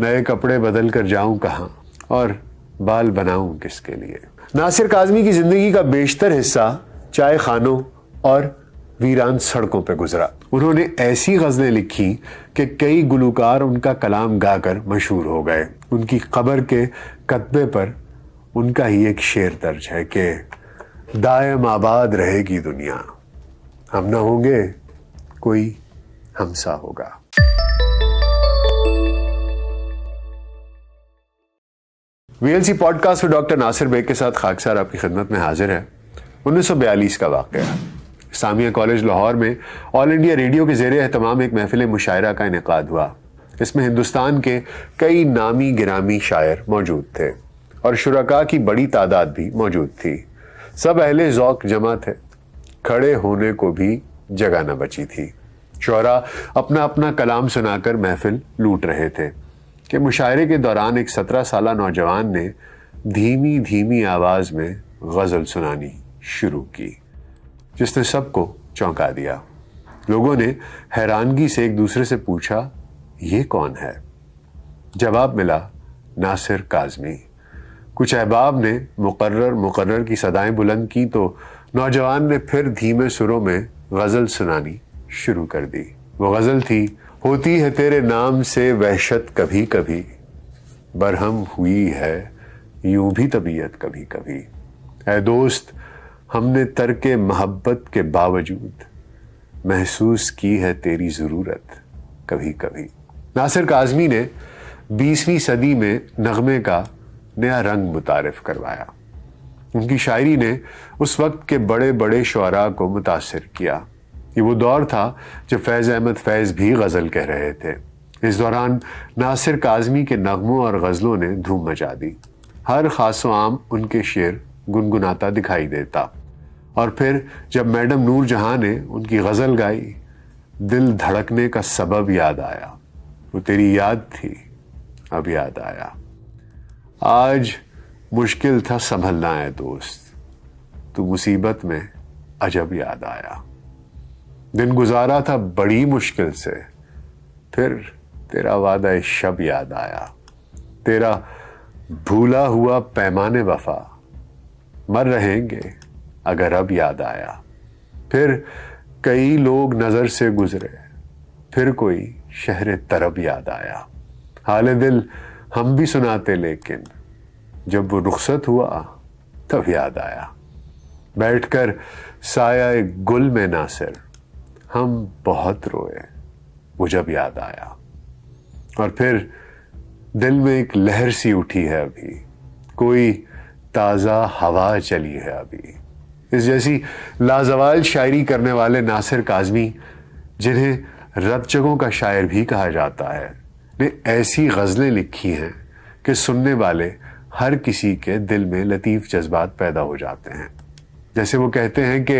नए कपड़े बदल कर जाऊं कहाँ और बाल बनाऊं किसके लिए नासिर काजमी की जिंदगी का बेशतर हिस्सा चाय खानों और वीरान सड़कों पर गुजरा उन्होंने ऐसी गज़लें लिखी कि कई गुलकार उनका कलाम गाकर मशहूर हो गए उनकी खबर के कदबे पर उनका ही एक शेर दर्ज है कि दायम आबाद रहेगी दुनिया हम ना होंगे कोई हमसा होगा वीएलसी पॉडकास्ट में डॉक्टर नासिर बेग के साथ खाकसार आपकी खिदमत में हाजिर है 1942 का वाक़ इस्लामिया कॉलेज लाहौर में ऑल इंडिया रेडियो के जेर अहतमाम एक महफिल मुशायरा का इनका हुआ इसमें हिंदुस्तान के कई नामी गिरामी शायर मौजूद थे और शुरा की बड़ी तादाद भी मौजूद थी सब अहले ज़ौक जमा थे खड़े होने को भी जगह न बची थी शरा अपना अपना कलाम सुनाकर महफिल लूट रहे थे कि मुशायरे के दौरान एक सत्रह साल नौजवान ने धीमी धीमी आवाज़ में गज़ल सुनानी शुरू की जिसने सबको चौंका दिया लोगों ने हैरानगी से एक दूसरे से पूछा ये कौन है जवाब मिला नासिर काजमी कुछ अहबाब ने मुकर्र मुकर्र की सदाएं बुलंद की तो नौजवान ने फिर धीमे सुरों में गज़ल सुनानी शुरू कर दी वो गज़ल थी होती है तेरे नाम से वहशत कभी कभी बरहम हुई है यूं भी तबीयत कभी कभी ऐ दोस्त हमने तर्क मोहब्बत के बावजूद महसूस की है तेरी ज़रूरत कभी कभी नासिर काजमी ने बीसवीं सदी में नगमे का नया रंग मुतारफ करवाया उनकी शायरी ने उस वक्त के बड़े बड़े शुरा को मुतासर किया ये वो दौर था जब फैज़ अहमद फैज़ भी गज़ल कह रहे थे इस दौरान नासिर काजमी के नगमों और गज़लों ने धूम मचा दी हर खास आम उनके शेर गुनगुनाता दिखाई देता और फिर जब मैडम नूर जहाँ ने उनकी गज़ल गाई दिल धड़कने का सबब याद आया वो तेरी याद थी अब याद आया आज मुश्किल था संभलना है दोस्त तो मुसीबत में अजब याद आया दिन गुजारा था बड़ी मुश्किल से फिर तेरा वादा शब याद आया तेरा भूला हुआ पैमाने वफा मर रहेंगे अगर अब याद आया फिर कई लोग नज़र से गुजरे फिर कोई शहर तरब याद आया हाल दिल हम भी सुनाते लेकिन जब वो रुखसत हुआ तब याद आया बैठकर साया एक गुल में ना सिर हम बहुत रोए मुझे अब याद आया और फिर दिल में एक लहर सी उठी है अभी कोई ताज़ा हवा चली है अभी इस जैसी लाजवाल शायरी करने वाले नासिर काजमी जिन्हें रबचगों का शायर भी कहा जाता है ने ऐसी गज़लें लिखी हैं कि सुनने वाले हर किसी के दिल में लतीफ़ जज्बात पैदा हो जाते हैं जैसे वो कहते हैं कि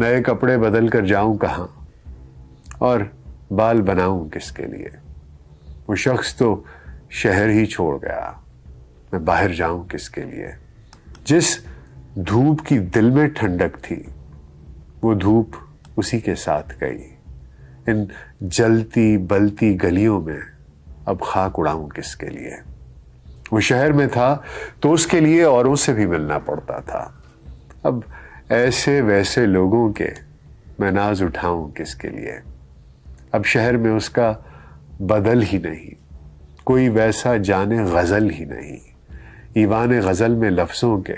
नए कपड़े बदल कर जाऊं कहा और बाल बनाऊं किसके लिए वो शख्स तो शहर ही छोड़ गया मैं बाहर जाऊं किसके लिए जिस धूप की दिल में ठंडक थी वो धूप उसी के साथ गई इन जलती बलती गलियों में अब खाक उड़ाऊं किसके लिए वो शहर में था तो उसके लिए औरों से भी मिलना पड़ता था अब ऐसे वैसे लोगों के मैं नाज उठाऊं किसके लिए अब शहर में उसका बदल ही नहीं कोई वैसा जाने गज़ल ही नहीं ईवान गज़ल में लफ्ज़ों के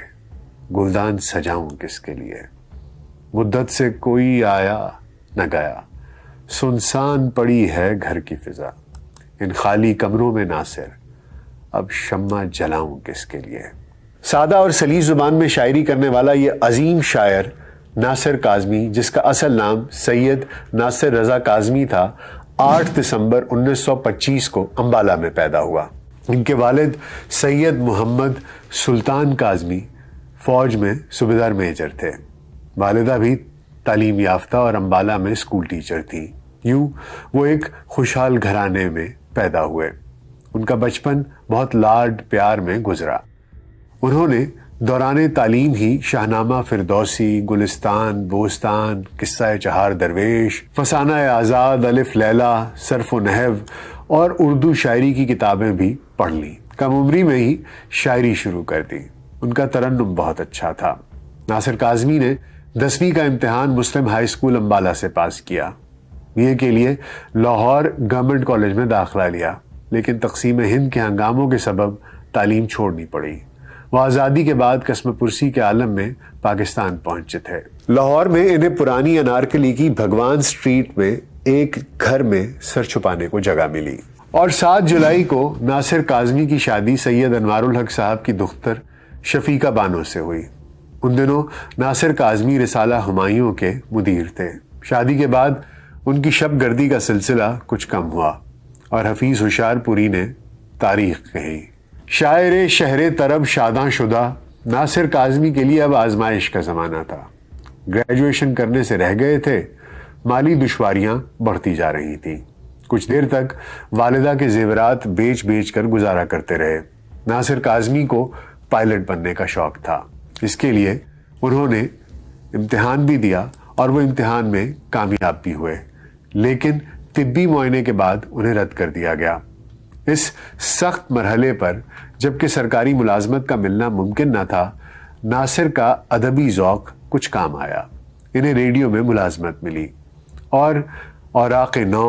गुलदान सजाऊं किसके लिए मुद्दत से कोई आया न गया सुनसान पड़ी है घर की फिज़ा इन खाली कमरों में नासिर अब शम्मा जलाऊं किसके लिए सादा और सलीस ज़ुबान में शायरी करने वाला ये अजीम शायर नासिर काजमी जिसका असल नाम सैयद नासिर रज़ा काजमी था 8 दिसंबर 1925 को अम्बाला में पैदा हुआ इनके वालिद सैयद मोहम्मद सुल्तान काजमी फ़ौज में सूबेदार मेजर थे वालदा भी तालीम याफ्ता और अम्बाला में स्कूल टीचर थी यूं वो एक खुशहाल घराने में पैदा हुए उनका बचपन बहुत लाड प्यार में गुजरा उन्होंने दौरान तालीम ही शाहनामा फिरदौसी गुलिस्तान बोस्तान किस्सा चहार दरवेश फसाना आज़ाद अलिफ लैला सरफ नहव और उर्दू शायरी की किताबें भी पढ़ लीं कम उम्री में ही शायरी शुरू कर दी उनका तरन्नुम बहुत अच्छा था नासिर काजमी ने दसवीं का इम्तहान मुस्लिम हाई स्कूल अम्बाला से पास किया बी के लिए लाहौर गवर्नमेंट कॉलेज में दाखिला लिया लेकिन तकसीम हिंद के हंगामों के सबब तालीम छोड़नी पड़ी वह आज़ादी के बाद कसम पुरसी के आलम में पाकिस्तान पहुंचे थे लाहौर में इन्हें पुरानी अनारकली की भगवान स्ट्रीट में एक घर में सर छुपाने को जगह मिली और सात जुलाई को नासिर काजमी की शादी सैयद अनवारुल हक साहब की दुख्तर शफीका बानो से हुई उन दिनों नासिर काजमी रिसाला हमायों के मुदीर थे शादी के बाद उनकी शब गर्दी का सिलसिला कुछ कम हुआ और हफीज़ होशारपुरी ने तारीख कही शायर शहर तरब शादा शुदा नासिर काजमी के लिए अब आजमाइश का ज़माना था ग्रेजुएशन करने से रह गए थे माली दुशारियाँ बढ़ती जा रही थी कुछ देर तक वालदा के जेवरात बेच बेच कर गुजारा करते रहे नासिर काजमी को पायलट बनने का शौक़ था इसके लिए उन्होंने इम्तहान भी दिया और वो इम्तहान में कामयाब भी हुए लेकिन तिब्बी मुआयने के बाद उन्हें रद्द कर दिया गया इस सख्त मरहले पर जबकि सरकारी मुलाजमत का मिलना मुमकिन ना था नासिर का अदबी ओक़ कुछ काम आया इन्हें रेडियो में मुलाजमत मिली और औराक नौ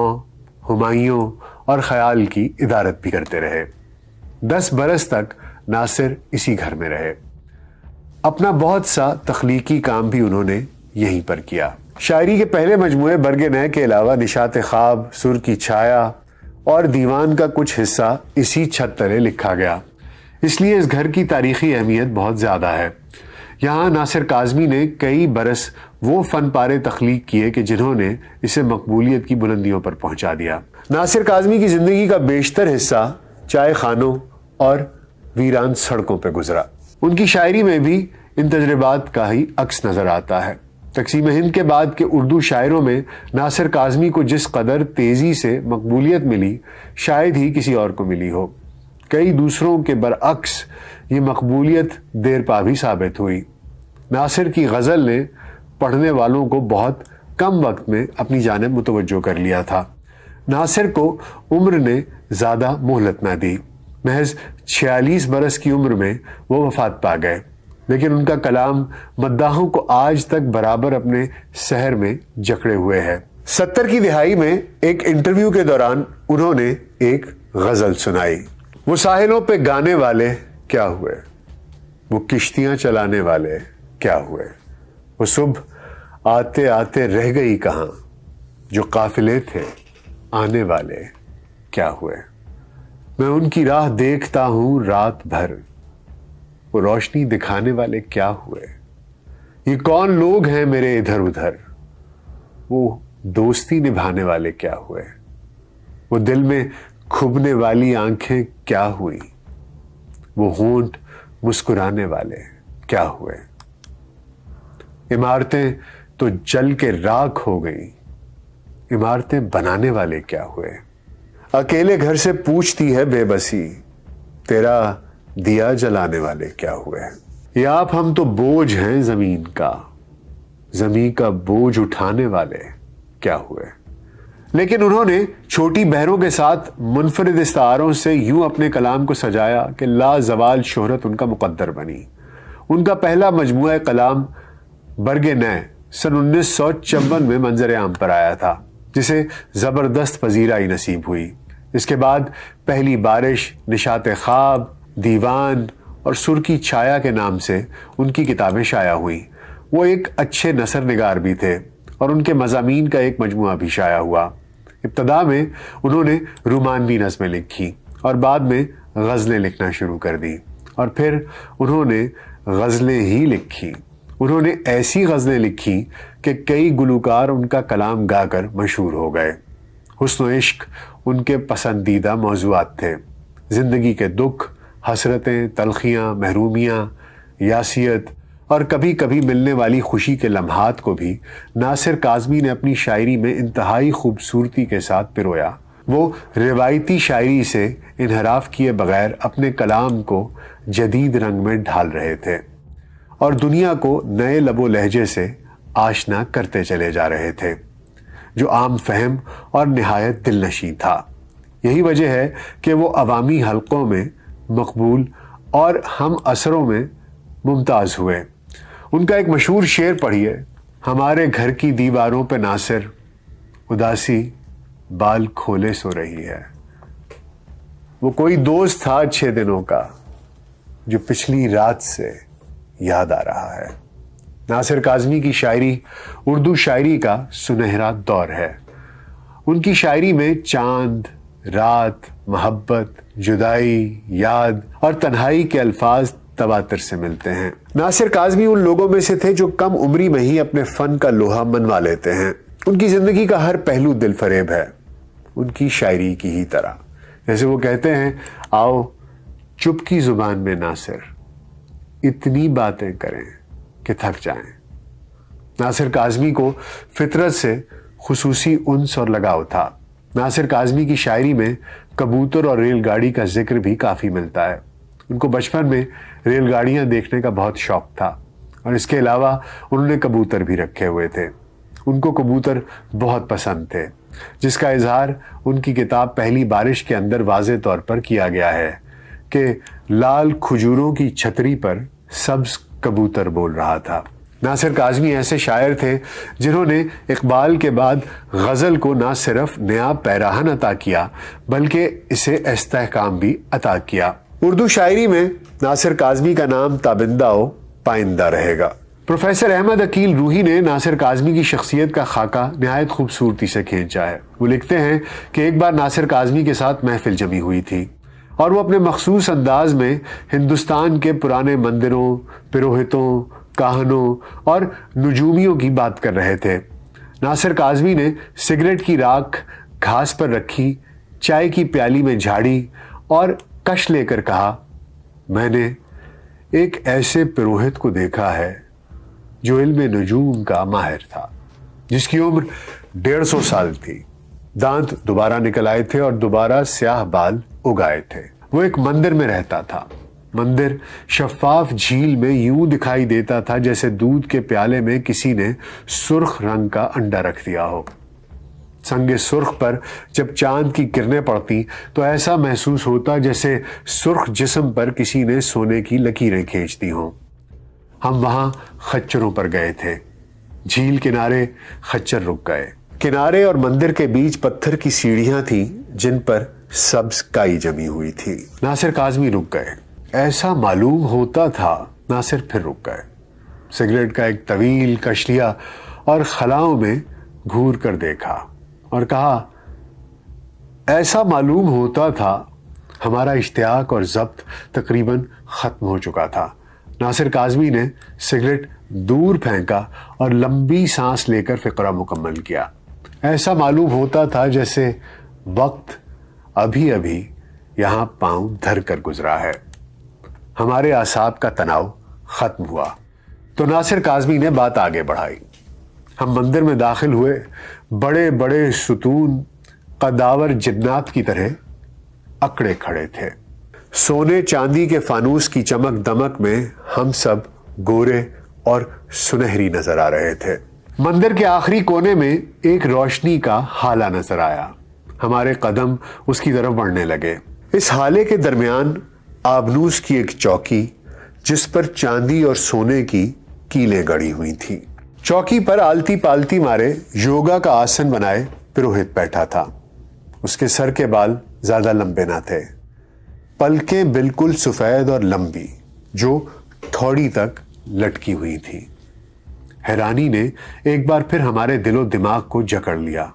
हमायों और ख्याल की इदारत भी करते रहे दस बरस तक नासिर इसी घर में रहे अपना बहुत सा तख्लीकी काम भी उन्होंने यहीं पर किया शायरी के पहले मजमू बरगे नए के अलावा निशात ख्वाब सुर की छाया और दीवान का कुछ हिस्सा इसी छत तले लिखा गया इसलिए इस घर की तारीखी अहमियत बहुत ज़्यादा है यहाँ नासिर काजमी ने कई बरस वो फन पारे तख्लीक किए कि जिन्होंने इसे मकबूलियत की बुलंदियों पर पहुंचा दिया नासिर काजमी की ज़िंदगी का बेशतर हिस्सा चाय खानों और वीरान सड़कों पर गुजरा उनकी शायरी में भी इन तजर्बात का ही अक्स नज़र आता है तकसीम हिंद के बाद के उर्दू शायरों में नासिर काजमी को जिस कदर तेज़ी से मकबूलियत मिली शायद ही किसी और को मिली हो कई दूसरों के बरअक्स ये मकबूलियत देर पा भी साबित हुई नासिर की गज़ल ने पढ़ने वालों को बहुत कम वक्त में अपनी जानब मुतवजो कर लिया था नासिर को उम्र ने ज़्यादा मोहलत ना दी महज छियालीस बरस की उम्र में वो वफात पा गए लेकिन उनका कलाम मद्दाहों को आज तक बराबर अपने शहर में जकड़े हुए है सत्तर की दिहाई में एक इंटरव्यू के दौरान उन्होंने एक गजल सुनाई वो साहिलों पे गाने वाले क्या हुए वो किश्तियां चलाने वाले क्या हुए वो सुबह आते आते रह गई कहा जो काफिले थे आने वाले क्या हुए मैं उनकी राह देखता हूं रात भर वो रोशनी दिखाने वाले क्या हुए ये कौन लोग हैं मेरे इधर उधर वो दोस्ती निभाने वाले क्या हुए वो दिल में खुबने वाली आंखें क्या हुई वो होंठ मुस्कुराने वाले क्या हुए इमारतें तो जल के राख हो गई इमारतें बनाने वाले क्या हुए अकेले घर से पूछती है बेबसी तेरा दिया जलाने वाले क्या हुए हैं ये आप हम तो बोझ हैं जमीन का जमीन का बोझ उठाने वाले क्या हुए लेकिन उन्होंने छोटी बहरों के साथ मुनफरद इस्तारों से यूं अपने कलाम को सजाया कि लाजवाल शोहरत उनका मुकद्दर बनी उनका पहला मजमू कलाम बरग नए सन उन्नीस सौ चौवन में मंजर आम पर आया था जिसे ज़बरदस्त पजीराई नसीब हुई इसके बाद पहली बारिश निशात ख्वाब दीवान और सुर की छाया के नाम से उनकी किताबें शाया हुई वो एक अच्छे नसर नगार भी थे और उनके मजामी का एक मजमू भी शाया हुआ इब्तदा में उन्होंने रुमानवी नज़में लिखी और बाद में गज़लें लिखना शुरू कर दी और फिर उन्होंने गज़लें ही लिखी उन्होंने ऐसी गज़लें लिखी कि कई गुलकार उनका कलाम गाकर मशहूर हो गए हुस्न इश्क उनके पसंदीदा मौजूद थे ज़िंदगी के दुख हसरतें तलखियाँ महरूमियाँ यासियत और कभी कभी मिलने वाली खुशी के लम्हात को भी नासिर काजमी ने अपनी शायरी में इंतहाई खूबसूरती के साथ पिरोया वो रिवायती शायरी से इनहराफ किए बगैर अपने कलाम को जदीद रंग में ढाल रहे थे और दुनिया को नए लबो लहजे से आशना करते चले जा रहे थे जो आम फहम और नहायत दिलनशी था यही वजह है कि वो अवामी हलकों में मकबूल और हम असरों में मुमताज़ हुए उनका एक मशहूर शेर पढ़िए हमारे घर की दीवारों पर नासिर उदासी बाल खोले सो रही है वो कोई दोस्त था छः दिनों का जो पिछली रात से याद आ रहा है नासिर काजमी की शायरी उर्दू शायरी का सुनहरा दौर है उनकी शायरी में चांद रात मोहब्बत जुदाई याद और तन्हाई के अल्फाज तबातर से मिलते हैं नासिर काजमी उन लोगों में से थे जो कम उम्री में ही अपने फ़न का लोहा मनवा लेते हैं उनकी ज़िंदगी का हर पहलू दिल फरेब है उनकी शायरी की ही तरह जैसे वो कहते हैं आओ चुप की ज़ुबान में नासिर इतनी बातें करें कि थक जाएं। नासिर काजमी को फितरत से खसूसी उनस और लगाव था नासिर काजमी की शायरी में कबूतर और रेलगाड़ी का जिक्र भी काफ़ी मिलता है उनको बचपन में रेलगाड़ियाँ देखने का बहुत शौक था और इसके अलावा उन्होंने कबूतर भी रखे हुए थे उनको कबूतर बहुत पसंद थे जिसका इजहार उनकी किताब पहली बारिश के अंदर वाज तौर पर किया गया है कि लाल खजूरों की छतरी पर सब्ज कबूतर बोल रहा था नासिर काजमी ऐसे शायर थे जिन्होंने इकबाल के बाद गज़ल को ना सिर्फ नया पैराहन अता किया बल्कि इसे इस्तेकाम भी अता किया उर्दू शायरी में नासिर काजमी का नाम ताबिंदा हो पाइंदा रहेगा प्रोफेसर अहमद अकील रूही ने नासिर काजमी की शख्सियत का खाका नहायत खूबसूरती से खींचा है वो लिखते हैं कि एक बार नासिर काजमी के साथ महफिल जमी हुई थी और वो अपने मखसूस अंदाज में हिंदुस्तान के पुराने मंदिरों पुरोहितों काहनों और नजूमियों की बात कर रहे थे नासिर काजमी ने सिगरेट की राख घास पर रखी चाय की प्याली में झाड़ी और कश लेकर कहा मैंने एक ऐसे पुरोहित को देखा है जो इल्म नजूम का माहिर था जिसकी उम्र डेढ़ सौ साल थी दांत दोबारा निकल आए थे और दोबारा स्याह बाल उगाए थे वो एक मंदिर में रहता था मंदिर शफाफ झील में यूं दिखाई देता था जैसे दूध के प्याले में किसी ने सुर्ख रंग का अंडा रख दिया हो संगे सुर्ख पर जब चांद की किरणें पड़ती तो ऐसा महसूस होता जैसे सुर्ख जिस्म पर किसी ने सोने की लकीरें खींच दी हों हम वहां खच्चरों पर गए थे झील किनारे खच्चर रुक गए किनारे और मंदिर के बीच पत्थर की सीढ़ियां थी जिन पर सब्ज काई जमी हुई थी नासिर काजमी रुक गए ऐसा मालूम होता था नासिर फिर रुक गए सिगरेट का एक तवील कश लिया और खलाओं में घूर कर देखा और कहा ऐसा मालूम होता था हमारा इश्तियाक और जब्त तकरीबन ख़त्म हो चुका था नासिर काजमी ने सिगरेट दूर फेंका और लंबी सांस लेकर फ़िक्रा मुकम्मल किया ऐसा मालूम होता था जैसे वक्त अभी अभी यहां पांव धर कर गुजरा है हमारे आसाब का तनाव ख़त्म हुआ तो नासिर काजमी ने बात आगे बढ़ाई हम मंदिर में दाखिल हुए बड़े बड़े सुतून कदावर जिन्नात की तरह अकड़े खड़े थे सोने चांदी के फानूस की चमक दमक में हम सब गोरे और सुनहरी नजर आ रहे थे मंदिर के आखिरी कोने में एक रोशनी का हाला नजर आया हमारे कदम उसकी तरफ बढ़ने लगे इस हाले के दरमियान आबनूस की एक चौकी जिस पर चांदी और सोने की कीलें गड़ी हुई थी चौकी पर आलती पालती मारे योगा का आसन बनाए पुरोहित बैठा था उसके सर के बाल ज्यादा लंबे ना थे पलकें बिल्कुल सफेद और लंबी जो थोड़ी तक लटकी हुई थी हैरानी ने एक बार फिर हमारे दिलो दिमाग को जकड़ लिया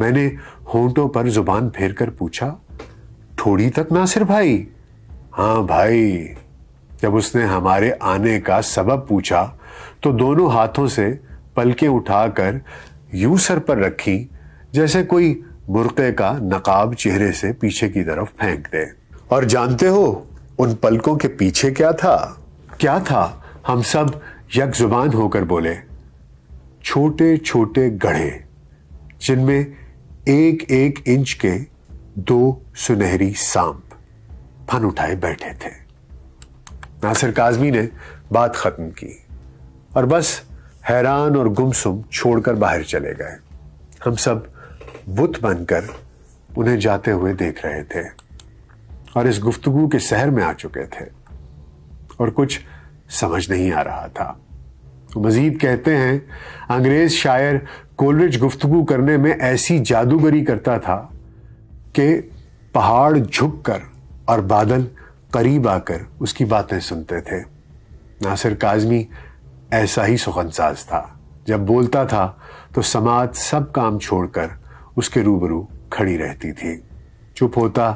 मैंने होंठों पर जुबान फेर कर पूछा थोड़ी तक ना सिर भाई हाँ भाई जब उसने हमारे आने का सबब पूछा तो दोनों हाथों से पलकें उठाकर यूं सर पर रखी जैसे कोई बुरके का नकाब चेहरे से पीछे की तरफ फेंक दे और जानते हो उन पलकों के पीछे क्या था क्या था हम सब यक जुबान होकर बोले छोटे छोटे गढ़े जिनमें एक एक इंच के दो सुनहरी साम फन उठाए बैठे थे नासिर काजमी ने बात खत्म की और बस हैरान और गुमसुम छोड़कर बाहर चले गए हम सब बुत बनकर उन्हें जाते हुए देख रहे थे और इस गुफ्तगु के शहर में आ चुके थे और कुछ समझ नहीं आ रहा था मजीद कहते हैं अंग्रेज शायर कोलरिज गुफ्तगु करने में ऐसी जादूगरी करता था कि पहाड़ झुककर और बादल करीब आकर उसकी बातें सुनते थे नासिर काजमी ऐसा ही सुखनसाज था जब बोलता था तो समाज सब काम छोड़कर उसके रूबरू खड़ी रहती थी चुप होता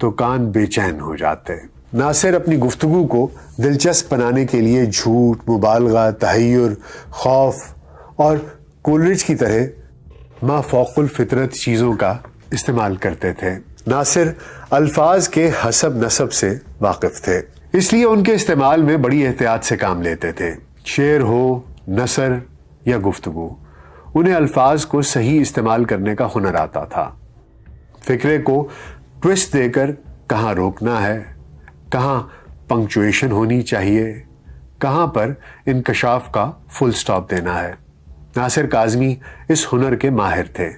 तो कान बेचैन हो जाते नासिर अपनी गुफ्तु को दिलचस्प बनाने के लिए झूठ मुबालगा तहैर खौफ और कोलरिज की तरह माफोकुल फितरत चीज़ों का इस्तेमाल करते थे नासिर अल्फाज के हसब नसब से वाकिफ थे इसलिए उनके इस्तेमाल में बड़ी एहतियात से काम लेते थे शेर हो नसर या गुफ्तगु उन्हें अल्फाज को सही इस्तेमाल करने का हुनर आता था फिक्रे को ट्विस्ट देकर कहाँ रोकना है कहाँ पंक्चुएशन होनी चाहिए कहाँ पर इनकशाफ का फुल स्टॉप देना है नासिर काजमी इस हुनर के माहिर थे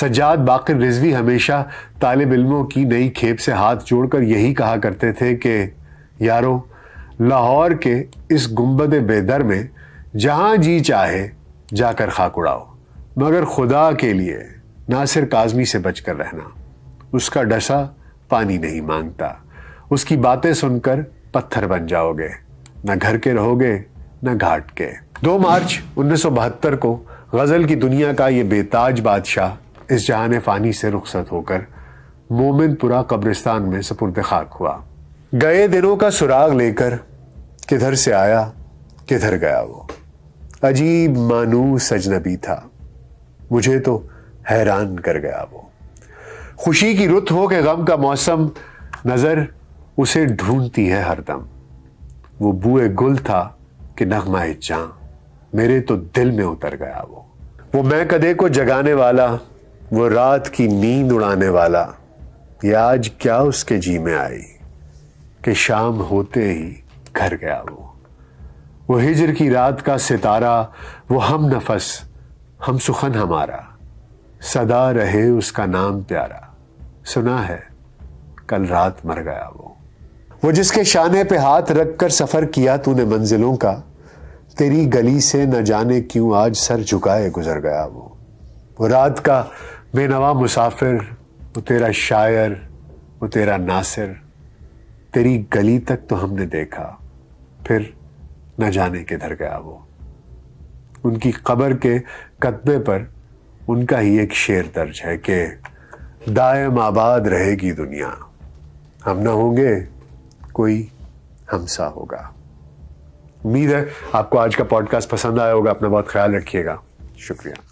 सज्जाद बाकर रिजवी हमेशा तालब इलमों की नई खेप से हाथ जोड़कर यही कहा करते थे कि यारों लाहौर के इस गुम्बद बेदर में जहाँ जी चाहे जाकर खाक उड़ाओ मगर खुदा के लिए नासिर काजमी से बचकर रहना उसका डसा पानी नहीं मांगता उसकी बातें सुनकर पत्थर बन जाओगे न घर के रहोगे न घाट के दो मार्च बहत्तर को गज़ल की दुनिया का ये बेताज बादशाह इस जहान फ़ानी से रुखसत होकर मोमिनपुरा कब्रिस्तान में सपुरद खाक हुआ गए दिनों का सुराग लेकर किधर से आया किधर गया वो अजीब मानूस अजनबी था मुझे तो हैरान कर गया वो खुशी की रुत हो के गम का मौसम नज़र उसे ढूंढती है हरदम वो बुए गुल था कि नगमाए चा मेरे तो दिल में उतर गया वो वो मैं कदे को जगाने वाला वो रात की नींद उड़ाने वाला ये आज क्या उसके जी में आई कि शाम होते ही घर गया वो वो हिजर की रात का सितारा वो हम नफस हम सुखन हमारा सदा रहे उसका नाम प्यारा सुना है कल रात मर गया वो वो जिसके शाने पे हाथ रख कर सफ़र किया तूने मंजिलों का तेरी गली से न जाने क्यों आज सर झुकाए गुजर गया वो वो रात का बेनवा मुसाफिर वो तेरा शायर वो तेरा नासिर तेरी गली तक तो हमने देखा फिर न जाने किधर गया वो उनकी कब्र के कदबे पर उनका ही एक शेर दर्ज है कि दायम आबाद रहेगी दुनिया हम ना होंगे कोई हमसा होगा उम्मीद है आपको आज का पॉडकास्ट पसंद आया होगा अपना बहुत ख्याल रखिएगा शुक्रिया